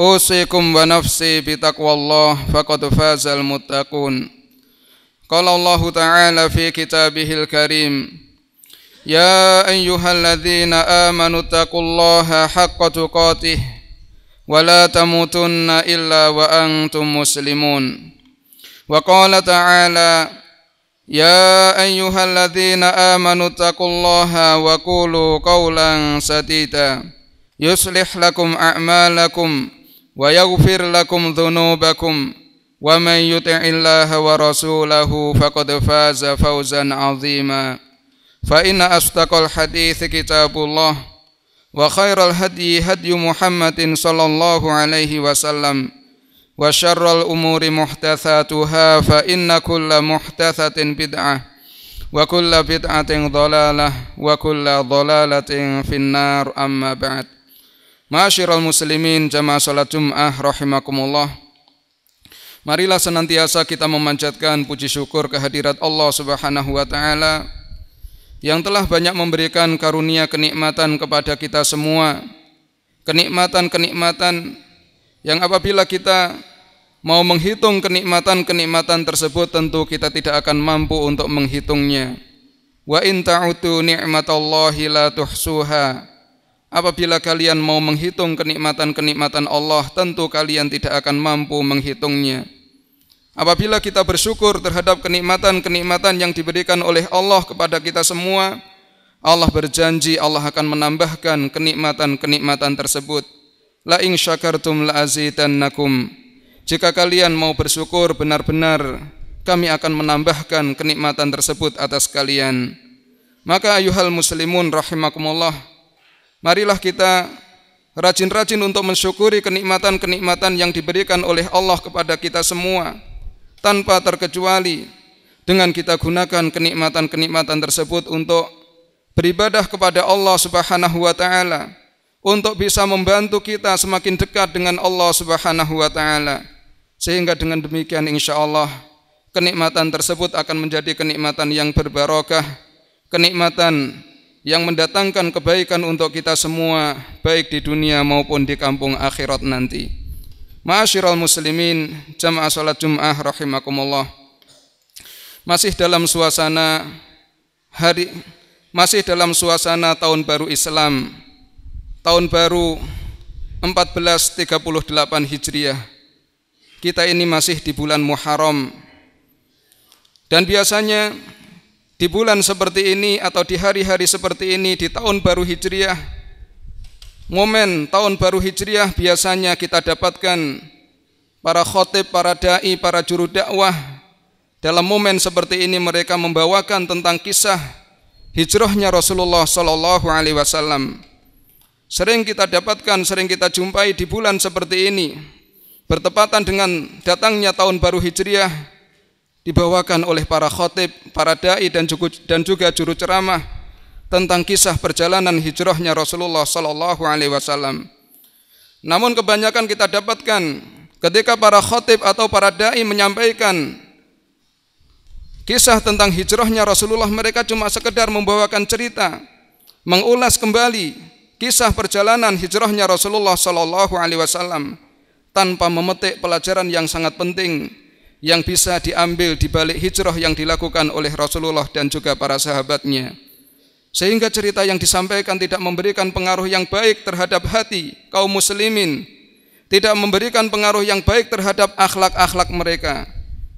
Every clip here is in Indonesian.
أوصيكم ونفسي بتقوى الله فقد فاز المتقون قال الله تعالى في كتابه الكريم يا أيها الذين آمنوا اتقوا الله حق تقاته ولا تموتن إلا وأنتم مسلمون وقال تعالى يا أيها الذين آمنوا اتقوا الله وقولوا قولا سديدا يصلح لكم أعمالكم ويغفر لكم ذنوبكم ومن يطع الله ورسوله فقد فاز فوزا عظيما فإن أصدق الحديث كتاب الله وخير الهدي هدي محمد صلى الله عليه وسلم وشر الأمور محدثاتها فإن كل محدثة بدعة وكل بدعة ضلالة وكل ضلالة في النار أما بعد Masyiral muslimin jamaah salat Jum'ah rahimakumullah. Marilah senantiasa kita memanjatkan puji syukur kehadirat Allah Subhanahu wa taala yang telah banyak memberikan karunia kenikmatan kepada kita semua. Kenikmatan-kenikmatan yang apabila kita mau menghitung kenikmatan-kenikmatan tersebut tentu kita tidak akan mampu untuk menghitungnya. Wa in ta'utu ni'matallahi la tuhsuha Apabila kalian mau menghitung kenikmatan-kenikmatan Allah, tentu kalian tidak akan mampu menghitungnya. Apabila kita bersyukur terhadap kenikmatan-kenikmatan yang diberikan oleh Allah kepada kita semua, Allah berjanji Allah akan menambahkan kenikmatan-kenikmatan tersebut. La ing syakartum la azidannakum. Jika kalian mau bersyukur benar-benar, kami akan menambahkan kenikmatan tersebut atas kalian. Maka ayuhal muslimun rahimakumullah, Marilah kita rajin-rajin untuk mensyukuri kenikmatan-kenikmatan yang diberikan oleh Allah kepada kita semua tanpa terkecuali dengan kita gunakan kenikmatan-kenikmatan tersebut untuk beribadah kepada Allah Subhanahu wa taala untuk bisa membantu kita semakin dekat dengan Allah Subhanahu wa taala sehingga dengan demikian insyaallah kenikmatan tersebut akan menjadi kenikmatan yang berbarokah kenikmatan yang mendatangkan kebaikan untuk kita semua baik di dunia maupun di kampung akhirat nanti. Ma'asyiral muslimin, jamaah salat Jumat rahimakumullah. Masih dalam suasana hari masih dalam suasana tahun baru Islam. Tahun baru 1438 Hijriah. Kita ini masih di bulan Muharram. Dan biasanya di bulan seperti ini atau di hari-hari seperti ini di tahun baru Hijriah momen tahun baru Hijriah biasanya kita dapatkan para khotib, para dai, para juru dakwah dalam momen seperti ini mereka membawakan tentang kisah hijrahnya Rasulullah Shallallahu alaihi wasallam. Sering kita dapatkan, sering kita jumpai di bulan seperti ini bertepatan dengan datangnya tahun baru Hijriah dibawakan oleh para khotib, para dai dan juga, dan juga juru ceramah tentang kisah perjalanan hijrahnya Rasulullah Sallallahu Alaihi Wasallam. Namun kebanyakan kita dapatkan ketika para khotib atau para dai menyampaikan kisah tentang hijrahnya Rasulullah mereka cuma sekedar membawakan cerita, mengulas kembali kisah perjalanan hijrahnya Rasulullah Sallallahu Alaihi Wasallam tanpa memetik pelajaran yang sangat penting yang bisa diambil di balik hijrah yang dilakukan oleh Rasulullah dan juga para sahabatnya. Sehingga cerita yang disampaikan tidak memberikan pengaruh yang baik terhadap hati kaum muslimin, tidak memberikan pengaruh yang baik terhadap akhlak-akhlak mereka.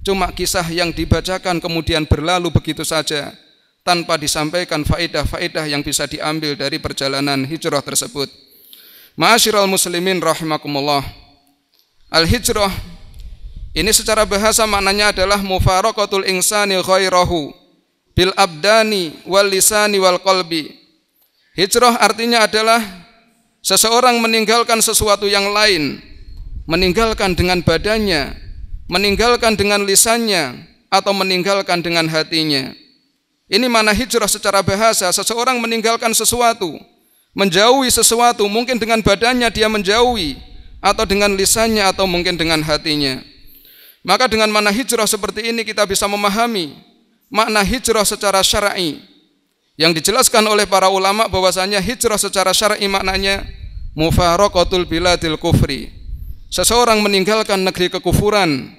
Cuma kisah yang dibacakan kemudian berlalu begitu saja tanpa disampaikan faedah-faedah yang bisa diambil dari perjalanan hijrah tersebut. Ma'asyiral muslimin rahimakumullah. Al-hijrah ini secara bahasa maknanya adalah mufarokatul insani khairahu bil abdani wal lisani wal qalbi. Hijrah artinya adalah seseorang meninggalkan sesuatu yang lain, meninggalkan dengan badannya, meninggalkan dengan lisannya atau meninggalkan dengan hatinya. Ini mana hijrah secara bahasa, seseorang meninggalkan sesuatu, menjauhi sesuatu, mungkin dengan badannya dia menjauhi, atau dengan lisannya, atau mungkin dengan hatinya. Maka dengan makna hijrah seperti ini kita bisa memahami makna hijrah secara syar'i yang dijelaskan oleh para ulama bahwasanya hijrah secara syar'i maknanya bila biladil kufri. Seseorang meninggalkan negeri kekufuran,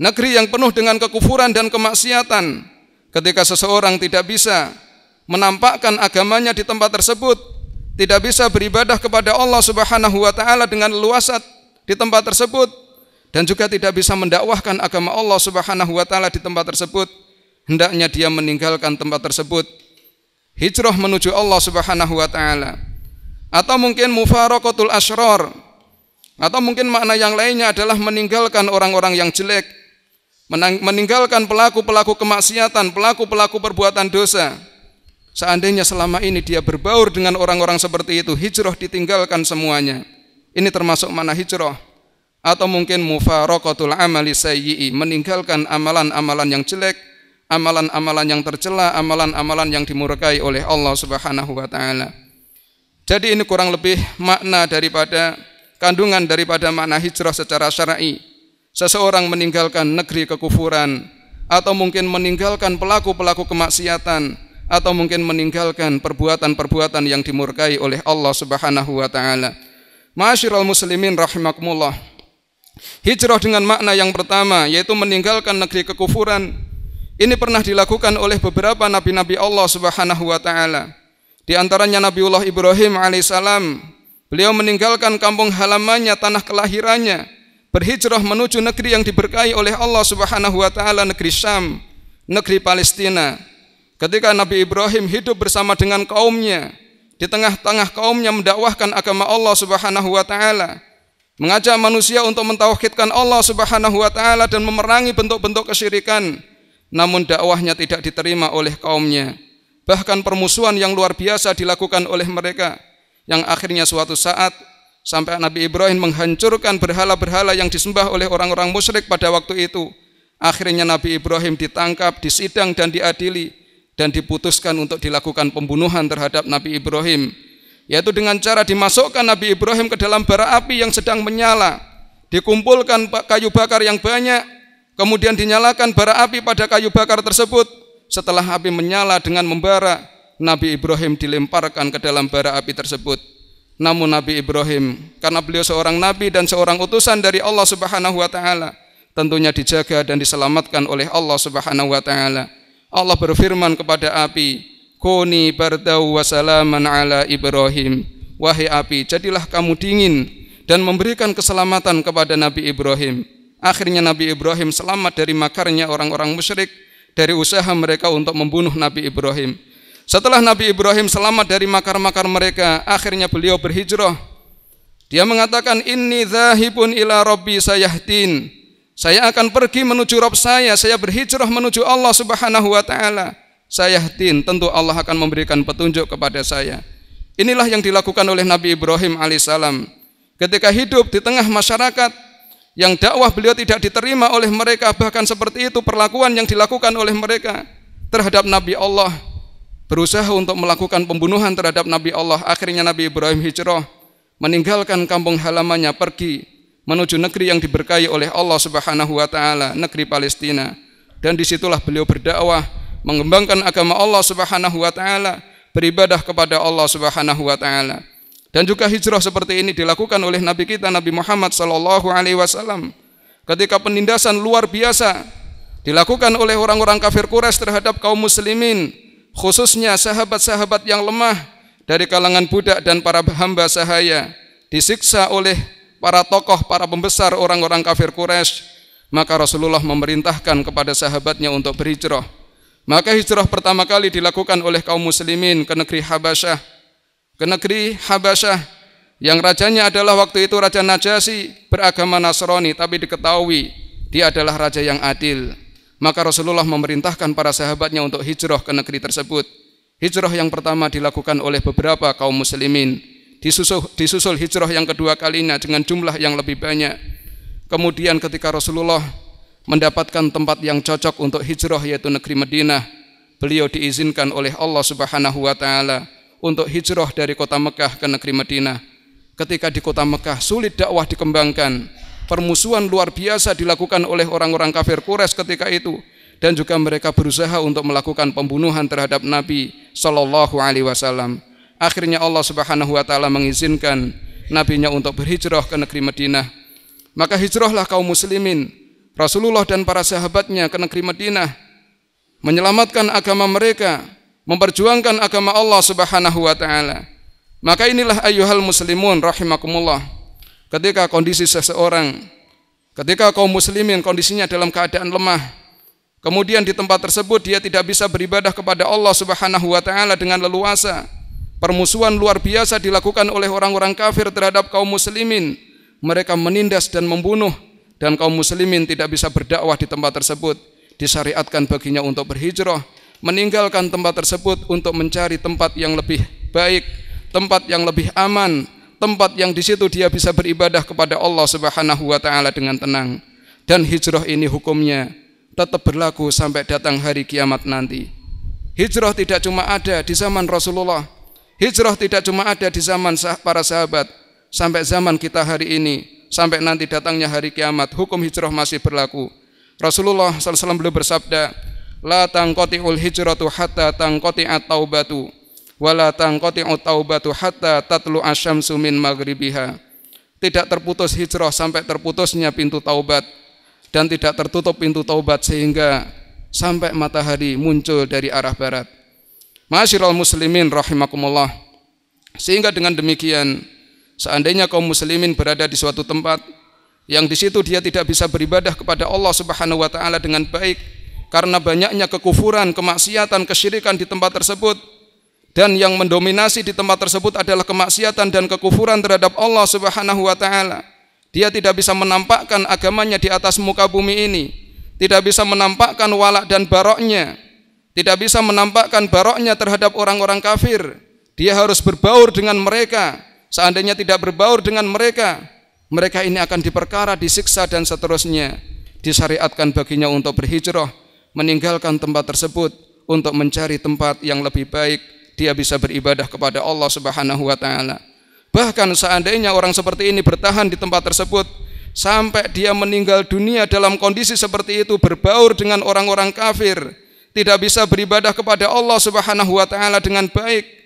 negeri yang penuh dengan kekufuran dan kemaksiatan. Ketika seseorang tidak bisa menampakkan agamanya di tempat tersebut, tidak bisa beribadah kepada Allah Subhanahu wa taala dengan luasat di tempat tersebut, dan juga tidak bisa mendakwahkan agama Allah Subhanahu wa taala di tempat tersebut, hendaknya dia meninggalkan tempat tersebut. Hijrah menuju Allah Subhanahu wa taala. Atau mungkin mufaraqatul asror atau mungkin makna yang lainnya adalah meninggalkan orang-orang yang jelek, meninggalkan pelaku-pelaku kemaksiatan, pelaku-pelaku perbuatan dosa. Seandainya selama ini dia berbaur dengan orang-orang seperti itu, hijrah ditinggalkan semuanya. Ini termasuk mana hijrah atau mungkin mufarokotul amali sayyi'i meninggalkan amalan-amalan yang jelek amalan-amalan yang tercela amalan-amalan yang dimurkai oleh Allah Subhanahu wa taala jadi ini kurang lebih makna daripada kandungan daripada makna hijrah secara syar'i seseorang meninggalkan negeri kekufuran atau mungkin meninggalkan pelaku-pelaku kemaksiatan atau mungkin meninggalkan perbuatan-perbuatan yang dimurkai oleh Allah Subhanahu wa taala. Ma'asyiral muslimin rahimakumullah. Hijrah dengan makna yang pertama yaitu meninggalkan negeri kekufuran. Ini pernah dilakukan oleh beberapa nabi-nabi Allah Subhanahu wa taala. Di antaranya Nabiullah Ibrahim alaihissalam. Beliau meninggalkan kampung halamannya, tanah kelahirannya, berhijrah menuju negeri yang diberkahi oleh Allah Subhanahu wa taala, negeri Syam, negeri Palestina. Ketika Nabi Ibrahim hidup bersama dengan kaumnya, di tengah-tengah kaumnya mendakwahkan agama Allah Subhanahu wa taala mengajak manusia untuk mentauhidkan Allah Subhanahu wa taala dan memerangi bentuk-bentuk kesyirikan. Namun dakwahnya tidak diterima oleh kaumnya. Bahkan permusuhan yang luar biasa dilakukan oleh mereka yang akhirnya suatu saat sampai Nabi Ibrahim menghancurkan berhala-berhala yang disembah oleh orang-orang musyrik pada waktu itu. Akhirnya Nabi Ibrahim ditangkap, disidang dan diadili dan diputuskan untuk dilakukan pembunuhan terhadap Nabi Ibrahim yaitu dengan cara dimasukkan Nabi Ibrahim ke dalam bara api yang sedang menyala dikumpulkan kayu bakar yang banyak kemudian dinyalakan bara api pada kayu bakar tersebut setelah api menyala dengan membara Nabi Ibrahim dilemparkan ke dalam bara api tersebut namun Nabi Ibrahim karena beliau seorang nabi dan seorang utusan dari Allah Subhanahu wa taala tentunya dijaga dan diselamatkan oleh Allah Subhanahu wa taala Allah berfirman kepada api Kuni bardau wasalaman ala Ibrahim. Wahai api, jadilah kamu dingin dan memberikan keselamatan kepada Nabi Ibrahim. Akhirnya Nabi Ibrahim selamat dari makarnya orang-orang musyrik dari usaha mereka untuk membunuh Nabi Ibrahim. Setelah Nabi Ibrahim selamat dari makar-makar mereka, akhirnya beliau berhijrah. Dia mengatakan, ini zahibun ila rabbi sayahdin. Saya akan pergi menuju Rob saya, saya berhijrah menuju Allah subhanahu wa ta'ala saya yakin tentu Allah akan memberikan petunjuk kepada saya inilah yang dilakukan oleh Nabi Ibrahim alaihissalam ketika hidup di tengah masyarakat yang dakwah beliau tidak diterima oleh mereka bahkan seperti itu perlakuan yang dilakukan oleh mereka terhadap Nabi Allah berusaha untuk melakukan pembunuhan terhadap Nabi Allah akhirnya Nabi Ibrahim hijrah meninggalkan kampung halamannya pergi menuju negeri yang diberkahi oleh Allah Subhanahu wa taala negeri Palestina dan disitulah beliau berdakwah mengembangkan agama Allah Subhanahu wa taala, beribadah kepada Allah Subhanahu wa taala. Dan juga hijrah seperti ini dilakukan oleh nabi kita Nabi Muhammad sallallahu alaihi wasallam ketika penindasan luar biasa dilakukan oleh orang-orang kafir Quraisy terhadap kaum muslimin, khususnya sahabat-sahabat yang lemah dari kalangan budak dan para hamba sahaya, disiksa oleh para tokoh, para pembesar orang-orang kafir Quraisy, maka Rasulullah memerintahkan kepada sahabatnya untuk berhijrah maka hijrah pertama kali dilakukan oleh kaum muslimin ke negeri Habasyah. Ke negeri Habasyah yang rajanya adalah waktu itu Raja Najasyi beragama Nasrani tapi diketahui dia adalah raja yang adil. Maka Rasulullah memerintahkan para sahabatnya untuk hijrah ke negeri tersebut. Hijrah yang pertama dilakukan oleh beberapa kaum muslimin. Disusul, disusul hijrah yang kedua kalinya dengan jumlah yang lebih banyak. Kemudian ketika Rasulullah mendapatkan tempat yang cocok untuk hijrah yaitu negeri Madinah. Beliau diizinkan oleh Allah Subhanahu wa taala untuk hijrah dari kota Mekah ke negeri Madinah. Ketika di kota Mekah sulit dakwah dikembangkan, permusuhan luar biasa dilakukan oleh orang-orang kafir Quraisy ketika itu dan juga mereka berusaha untuk melakukan pembunuhan terhadap Nabi Shallallahu alaihi wasallam. Akhirnya Allah Subhanahu wa taala mengizinkan nabinya untuk berhijrah ke negeri Madinah. Maka hijrahlah kaum muslimin Rasulullah dan para sahabatnya ke negeri Madinah, menyelamatkan agama mereka, memperjuangkan agama Allah Subhanahu wa taala. Maka inilah ayyuhal muslimun rahimakumullah. Ketika kondisi seseorang ketika kaum muslimin kondisinya dalam keadaan lemah, kemudian di tempat tersebut dia tidak bisa beribadah kepada Allah Subhanahu wa taala dengan leluasa, permusuhan luar biasa dilakukan oleh orang-orang kafir terhadap kaum muslimin. Mereka menindas dan membunuh dan kaum muslimin tidak bisa berdakwah di tempat tersebut, disyariatkan baginya untuk berhijrah, meninggalkan tempat tersebut untuk mencari tempat yang lebih baik, tempat yang lebih aman, tempat yang di situ dia bisa beribadah kepada Allah Subhanahu wa taala dengan tenang. Dan hijrah ini hukumnya tetap berlaku sampai datang hari kiamat nanti. Hijrah tidak cuma ada di zaman Rasulullah. Hijrah tidak cuma ada di zaman para sahabat sampai zaman kita hari ini sampai nanti datangnya hari kiamat hukum hijrah masih berlaku. Rasulullah SAW beliau bersabda, La ul hijratu hatta at taubatu, wa la tangkoti'u taubatu hatta tatlu asyamsu min maghribiha. Tidak terputus hijrah sampai terputusnya pintu taubat dan tidak tertutup pintu taubat sehingga sampai matahari muncul dari arah barat. Masyiral muslimin rahimakumullah. Sehingga dengan demikian Seandainya kaum muslimin berada di suatu tempat yang di situ dia tidak bisa beribadah kepada Allah Subhanahu wa taala dengan baik karena banyaknya kekufuran, kemaksiatan, kesyirikan di tempat tersebut dan yang mendominasi di tempat tersebut adalah kemaksiatan dan kekufuran terhadap Allah Subhanahu wa taala. Dia tidak bisa menampakkan agamanya di atas muka bumi ini, tidak bisa menampakkan walak dan baroknya, tidak bisa menampakkan baroknya terhadap orang-orang kafir. Dia harus berbaur dengan mereka, Seandainya tidak berbaur dengan mereka, mereka ini akan diperkara, disiksa dan seterusnya. Disyariatkan baginya untuk berhijrah, meninggalkan tempat tersebut untuk mencari tempat yang lebih baik. Dia bisa beribadah kepada Allah Subhanahu wa taala. Bahkan seandainya orang seperti ini bertahan di tempat tersebut sampai dia meninggal dunia dalam kondisi seperti itu berbaur dengan orang-orang kafir, tidak bisa beribadah kepada Allah Subhanahu wa taala dengan baik,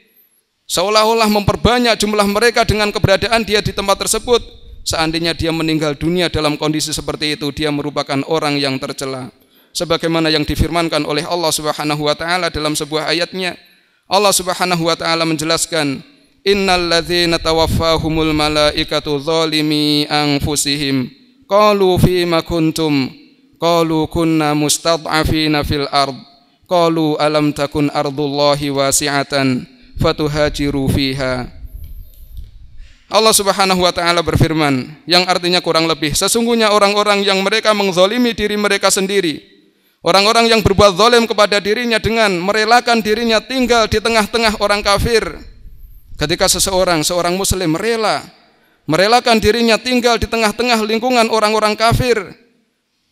Seolah-olah memperbanyak jumlah mereka dengan keberadaan dia di tempat tersebut. Seandainya dia meninggal dunia dalam kondisi seperti itu, dia merupakan orang yang tercela. Sebagaimana yang difirmankan oleh Allah Subhanahu wa taala dalam sebuah ayatnya, Allah Subhanahu wa taala menjelaskan, "Innal ladzina tawaffahumul malaikatu zalimi anfusihim qalu ma kuntum qalu kunna mustad'afina fil ard qalu alam takun ardullahi wasi'atan." fatuhajiru fiha Allah Subhanahu wa taala berfirman yang artinya kurang lebih sesungguhnya orang-orang yang mereka mengzolimi diri mereka sendiri orang-orang yang berbuat zolim kepada dirinya dengan merelakan dirinya tinggal di tengah-tengah orang kafir ketika seseorang seorang muslim rela merelakan dirinya tinggal di tengah-tengah lingkungan orang-orang kafir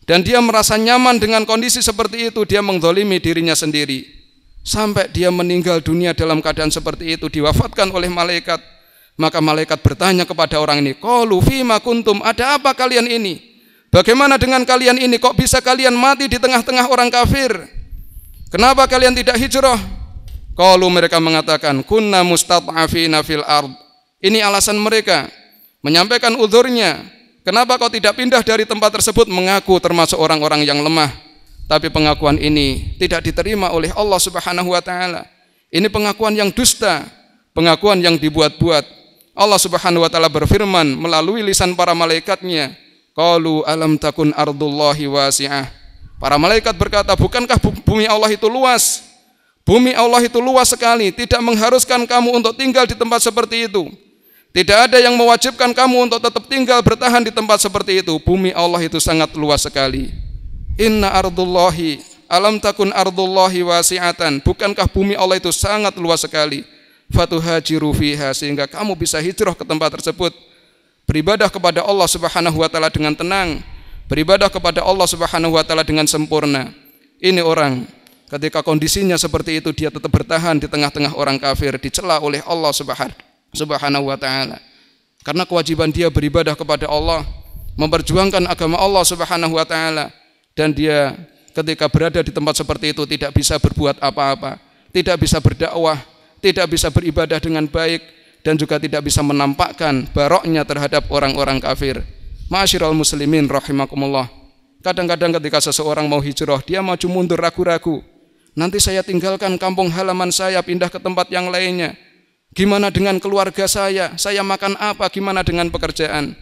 dan dia merasa nyaman dengan kondisi seperti itu dia mengzolimi dirinya sendiri sampai dia meninggal dunia dalam keadaan seperti itu diwafatkan oleh malaikat maka malaikat bertanya kepada orang ini qalu fima kuntum ada apa kalian ini bagaimana dengan kalian ini kok bisa kalian mati di tengah-tengah orang kafir kenapa kalian tidak hijrah qalu mereka mengatakan kunna mustad'afina fil ard ini alasan mereka menyampaikan udhurnya kenapa kau tidak pindah dari tempat tersebut mengaku termasuk orang-orang yang lemah tapi pengakuan ini tidak diterima oleh Allah Subhanahu wa taala. Ini pengakuan yang dusta, pengakuan yang dibuat-buat. Allah Subhanahu wa taala berfirman melalui lisan para malaikatnya, "Qalu alam takun ardullahi wasi'ah." Para malaikat berkata, "Bukankah bumi Allah itu luas?" Bumi Allah itu luas sekali, tidak mengharuskan kamu untuk tinggal di tempat seperti itu. Tidak ada yang mewajibkan kamu untuk tetap tinggal bertahan di tempat seperti itu. Bumi Allah itu sangat luas sekali. Inna ardullahi alam takun ardullahi wasi'atan. Bukankah bumi Allah itu sangat luas sekali? Fatuhajiru fiha sehingga kamu bisa hijrah ke tempat tersebut. Beribadah kepada Allah Subhanahu wa taala dengan tenang, beribadah kepada Allah Subhanahu wa taala dengan sempurna. Ini orang ketika kondisinya seperti itu dia tetap bertahan di tengah-tengah orang kafir dicela oleh Allah Subhanahu wa taala. Karena kewajiban dia beribadah kepada Allah, memperjuangkan agama Allah Subhanahu wa taala dan dia ketika berada di tempat seperti itu tidak bisa berbuat apa-apa, tidak bisa berdakwah, tidak bisa beribadah dengan baik dan juga tidak bisa menampakkan baroknya terhadap orang-orang kafir. Masyiral muslimin rahimakumullah. Kadang-kadang ketika seseorang mau hijrah, dia maju mundur ragu-ragu. Nanti saya tinggalkan kampung halaman saya, pindah ke tempat yang lainnya. Gimana dengan keluarga saya? Saya makan apa? Gimana dengan pekerjaan?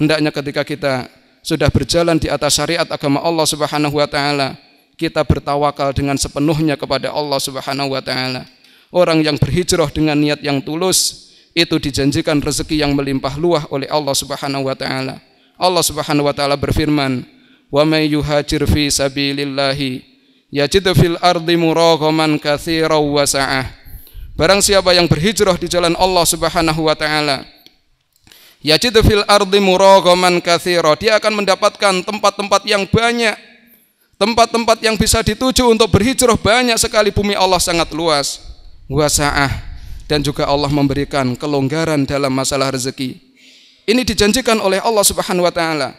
Hendaknya ketika kita sudah berjalan di atas syariat agama Allah Subhanahu wa taala, kita bertawakal dengan sepenuhnya kepada Allah Subhanahu wa taala. Orang yang berhijrah dengan niat yang tulus itu dijanjikan rezeki yang melimpah luah oleh Allah Subhanahu wa taala. Allah Subhanahu wa taala berfirman, "Wa may yuhajir fi sabilillahi yajid fil ardi muraghaman katsiran wa sa'ah." Barang siapa yang berhijrah di jalan Allah Subhanahu wa taala, Yajid fil ardi muragaman katsira Dia akan mendapatkan tempat-tempat yang banyak. Tempat-tempat yang bisa dituju untuk berhijrah banyak sekali bumi Allah sangat luas. Wasa'ah dan juga Allah memberikan kelonggaran dalam masalah rezeki. Ini dijanjikan oleh Allah Subhanahu wa taala.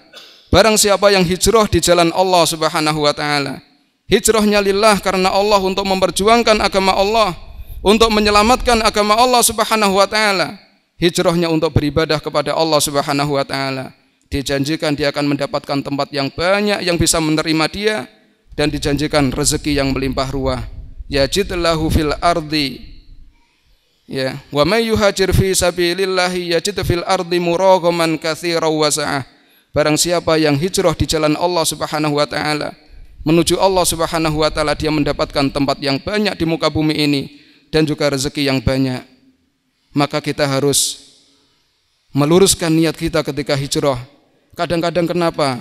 Barang siapa yang hijrah di jalan Allah Subhanahu wa taala, hijrahnya lillah karena Allah untuk memperjuangkan agama Allah, untuk menyelamatkan agama Allah Subhanahu wa taala hijrahnya untuk beribadah kepada Allah Subhanahu wa taala. Dijanjikan dia akan mendapatkan tempat yang banyak yang bisa menerima dia dan dijanjikan rezeki yang melimpah ruah. Yajidlahu fil ardi Ya, wa may yuhajir fi sabilillahi yajid fil ardi muragaman katsiran wa sa'ah. Barang siapa yang hijrah di jalan Allah Subhanahu wa taala menuju Allah Subhanahu wa taala dia mendapatkan tempat yang banyak di muka bumi ini dan juga rezeki yang banyak maka kita harus meluruskan niat kita ketika hijrah. Kadang-kadang kenapa?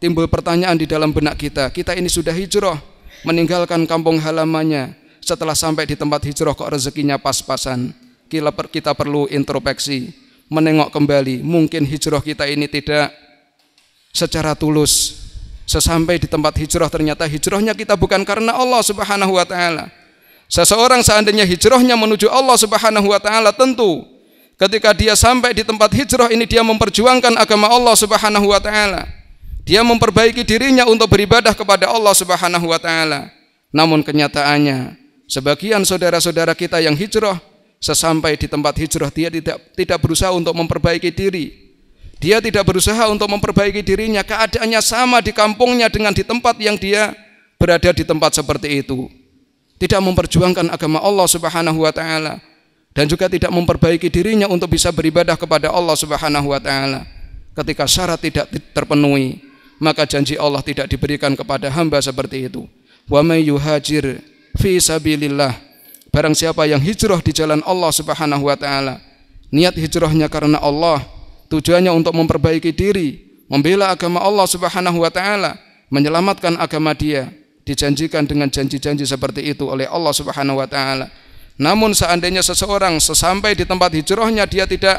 Timbul pertanyaan di dalam benak kita. Kita ini sudah hijrah, meninggalkan kampung halamannya. Setelah sampai di tempat hijrah kok rezekinya pas-pasan. Kita perlu introspeksi, menengok kembali. Mungkin hijrah kita ini tidak secara tulus. Sesampai di tempat hijrah ternyata hijrahnya kita bukan karena Allah Subhanahu wa taala, Seseorang seandainya hijrahnya menuju Allah Subhanahu wa taala tentu ketika dia sampai di tempat hijrah ini dia memperjuangkan agama Allah Subhanahu wa taala. Dia memperbaiki dirinya untuk beribadah kepada Allah Subhanahu wa taala. Namun kenyataannya sebagian saudara-saudara kita yang hijrah sesampai di tempat hijrah dia tidak tidak berusaha untuk memperbaiki diri. Dia tidak berusaha untuk memperbaiki dirinya. Keadaannya sama di kampungnya dengan di tempat yang dia berada di tempat seperti itu tidak memperjuangkan agama Allah Subhanahu wa taala dan juga tidak memperbaiki dirinya untuk bisa beribadah kepada Allah Subhanahu wa taala. Ketika syarat tidak terpenuhi, maka janji Allah tidak diberikan kepada hamba seperti itu. Wa may yuhajir fi sabilillah. Barang siapa yang hijrah di jalan Allah Subhanahu wa taala, niat hijrahnya karena Allah, tujuannya untuk memperbaiki diri, membela agama Allah Subhanahu wa taala, menyelamatkan agama dia, dijanjikan dengan janji-janji seperti itu oleh Allah Subhanahu wa taala. Namun seandainya seseorang sesampai di tempat hijrahnya dia tidak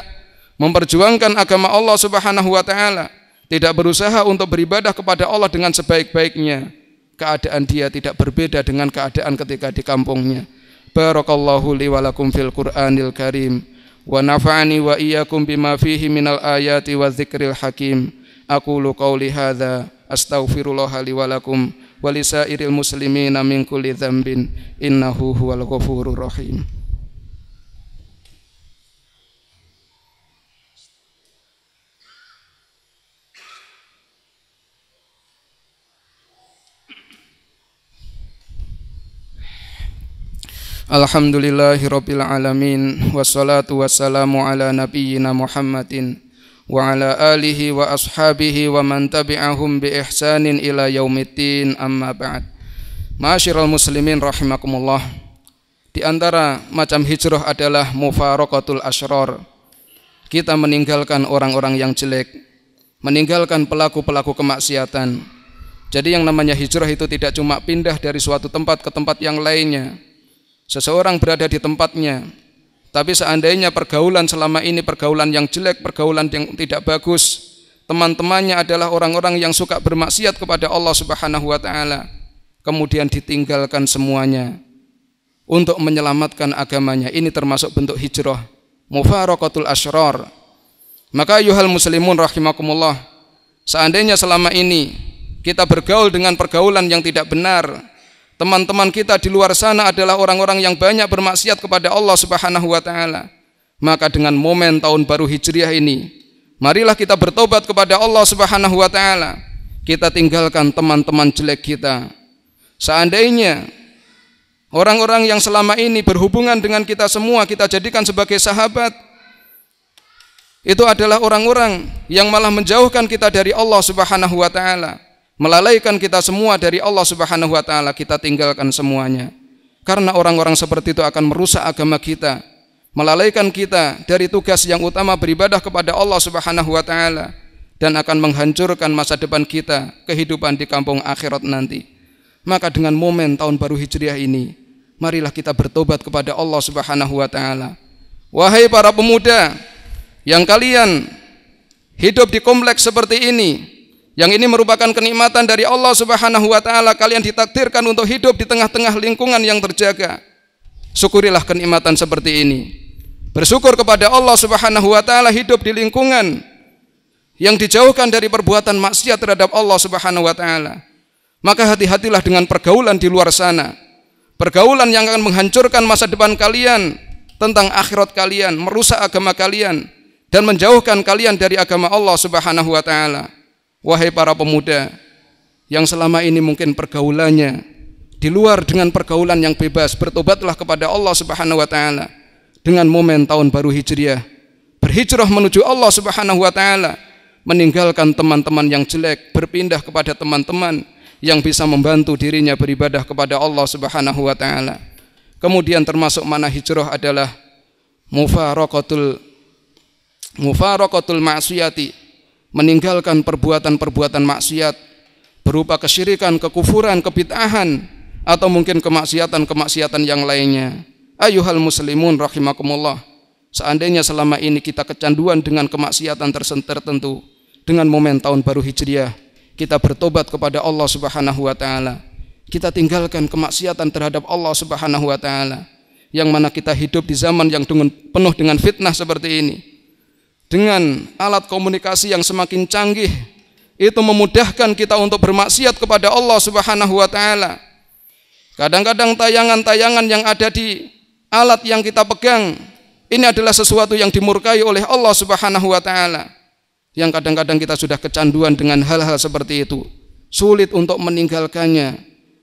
memperjuangkan agama Allah Subhanahu wa taala, tidak berusaha untuk beribadah kepada Allah dengan sebaik-baiknya, keadaan dia tidak berbeda dengan keadaan ketika di kampungnya. Barakallahu li wa lakum fil Qur'anil Karim wa nafa'ani wa iyyakum bima fihi minal ayati wa dzikril hakim. aku qauli hadza astaghfirullah li wa lakum. Walisa muslimina muslimi namin dzambin innahu inna ghafurur rahim Alhamdulillahi Rabbil Alamin Wassalatu wassalamu ala nabiyyina Muhammadin وعلى آله وأصحابه ومن تبعهم بإحسان إلى يوم الدين أما بعد Ma'asyiral muslimin rahimakumullah Di antara macam hijrah adalah mufarokatul asror Kita meninggalkan orang-orang yang jelek Meninggalkan pelaku-pelaku kemaksiatan Jadi yang namanya hijrah itu tidak cuma pindah dari suatu tempat ke tempat yang lainnya Seseorang berada di tempatnya tapi seandainya pergaulan selama ini pergaulan yang jelek, pergaulan yang tidak bagus, teman-temannya adalah orang-orang yang suka bermaksiat kepada Allah Subhanahu wa taala, kemudian ditinggalkan semuanya untuk menyelamatkan agamanya. Ini termasuk bentuk hijrah, mufaraqatul asrar. Maka ayuhal muslimun rahimakumullah, seandainya selama ini kita bergaul dengan pergaulan yang tidak benar, Teman-teman kita di luar sana adalah orang-orang yang banyak bermaksiat kepada Allah Subhanahu wa taala. Maka dengan momen tahun baru Hijriah ini, marilah kita bertobat kepada Allah Subhanahu wa taala. Kita tinggalkan teman-teman jelek kita. Seandainya orang-orang yang selama ini berhubungan dengan kita semua kita jadikan sebagai sahabat, itu adalah orang-orang yang malah menjauhkan kita dari Allah Subhanahu wa taala melalaikan kita semua dari Allah Subhanahu wa taala, kita tinggalkan semuanya. Karena orang-orang seperti itu akan merusak agama kita, melalaikan kita dari tugas yang utama beribadah kepada Allah Subhanahu wa taala dan akan menghancurkan masa depan kita, kehidupan di kampung akhirat nanti. Maka dengan momen tahun baru Hijriah ini, marilah kita bertobat kepada Allah Subhanahu wa taala. Wahai para pemuda yang kalian hidup di kompleks seperti ini, yang ini merupakan kenikmatan dari Allah Subhanahu wa taala. Kalian ditakdirkan untuk hidup di tengah-tengah lingkungan yang terjaga. Syukurilah kenikmatan seperti ini. Bersyukur kepada Allah Subhanahu wa taala hidup di lingkungan yang dijauhkan dari perbuatan maksiat terhadap Allah Subhanahu wa taala. Maka hati-hatilah dengan pergaulan di luar sana. Pergaulan yang akan menghancurkan masa depan kalian tentang akhirat kalian, merusak agama kalian dan menjauhkan kalian dari agama Allah Subhanahu wa taala. Wahai para pemuda yang selama ini mungkin pergaulannya di luar dengan pergaulan yang bebas, bertobatlah kepada Allah Subhanahu wa taala dengan momen tahun baru Hijriah. Berhijrah menuju Allah Subhanahu wa taala, meninggalkan teman-teman yang jelek, berpindah kepada teman-teman yang bisa membantu dirinya beribadah kepada Allah Subhanahu wa taala. Kemudian termasuk mana hijrah adalah mufaraqatul mufaraqatul ma'siyati meninggalkan perbuatan-perbuatan maksiat berupa kesyirikan, kekufuran, kebitahan atau mungkin kemaksiatan-kemaksiatan yang lainnya. Ayuhal muslimun rahimakumullah. Seandainya selama ini kita kecanduan dengan kemaksiatan tertentu dengan momen tahun baru Hijriah, kita bertobat kepada Allah Subhanahu wa taala. Kita tinggalkan kemaksiatan terhadap Allah Subhanahu wa taala yang mana kita hidup di zaman yang penuh dengan fitnah seperti ini dengan alat komunikasi yang semakin canggih itu memudahkan kita untuk bermaksiat kepada Allah Subhanahu wa taala. Kadang-kadang tayangan-tayangan yang ada di alat yang kita pegang ini adalah sesuatu yang dimurkai oleh Allah Subhanahu wa taala. Yang kadang-kadang kita sudah kecanduan dengan hal-hal seperti itu. Sulit untuk meninggalkannya.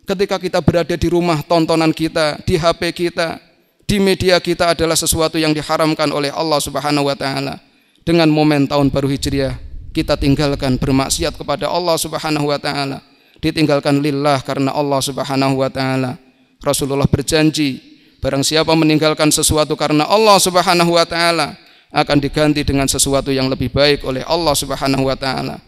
Ketika kita berada di rumah, tontonan kita, di HP kita, di media kita adalah sesuatu yang diharamkan oleh Allah Subhanahu wa taala dengan momen tahun baru Hijriah kita tinggalkan bermaksiat kepada Allah Subhanahu wa taala, ditinggalkan lillah karena Allah Subhanahu wa taala. Rasulullah berjanji, barang siapa meninggalkan sesuatu karena Allah Subhanahu wa taala akan diganti dengan sesuatu yang lebih baik oleh Allah Subhanahu wa taala.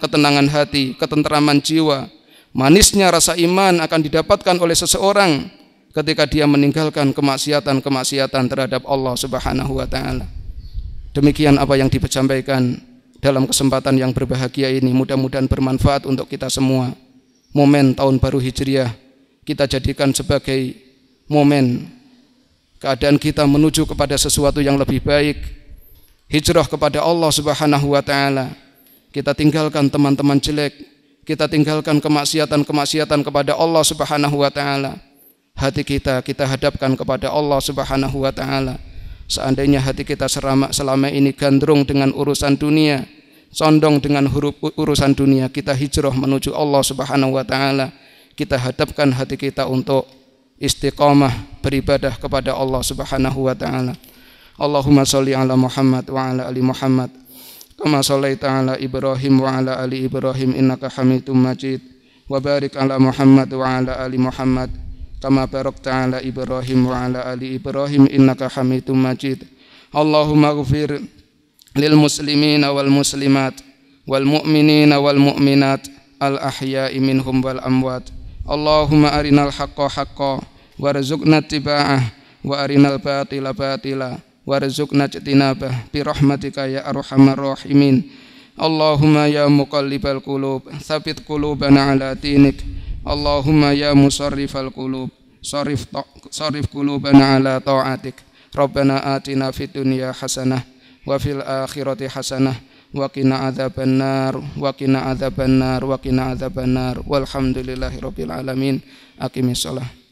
ketenangan hati, ketenteraman jiwa, manisnya rasa iman akan didapatkan oleh seseorang ketika dia meninggalkan kemaksiatan-kemaksiatan terhadap Allah Subhanahu wa taala. Demikian apa yang disampaikan dalam kesempatan yang berbahagia ini mudah-mudahan bermanfaat untuk kita semua. Momen tahun baru Hijriah kita jadikan sebagai momen keadaan kita menuju kepada sesuatu yang lebih baik. Hijrah kepada Allah Subhanahu wa taala. Kita tinggalkan teman-teman jelek, kita tinggalkan kemaksiatan-kemaksiatan kepada Allah Subhanahu wa taala. Hati kita kita hadapkan kepada Allah Subhanahu wa taala Seandainya hati kita seramak selama ini gandrung dengan urusan dunia, condong dengan huruf, urusan dunia, kita hijrah menuju Allah Subhanahu wa taala. Kita hadapkan hati kita untuk istiqamah beribadah kepada Allah Subhanahu wa taala. Allahumma sholli ala Muhammad wa ala ali Muhammad. Kama sholaita ala Ibrahim wa ala ali Ibrahim innaka Hamidum Majid. Wa barik ala Muhammad wa ala ali Muhammad kama barakta ibrahim wa ali ibrahim innaka hamidum majid allahumma ighfir lil muslimina wal muslimat wal mu'minina wal mu'minat al ahya'i minhum wal amwat allahumma arinal haqqo haqqo warzuqna tiba'ah wa arinal batila batila warzuqna jtinabah bi rahmatika ya arhamar rahimin allahumma ya muqallibal qulub tsabbit qulubana ala dinik Allahumma ya musarrifal qulub sarif sarif qulubana ala ta'atik Rabbana atina fid dunya hasanah wa fil akhirati hasanah wa qina adzaban nar wa qina adzaban nar wa qina adzaban nar walhamdulillahi rabbil alamin aqimissalah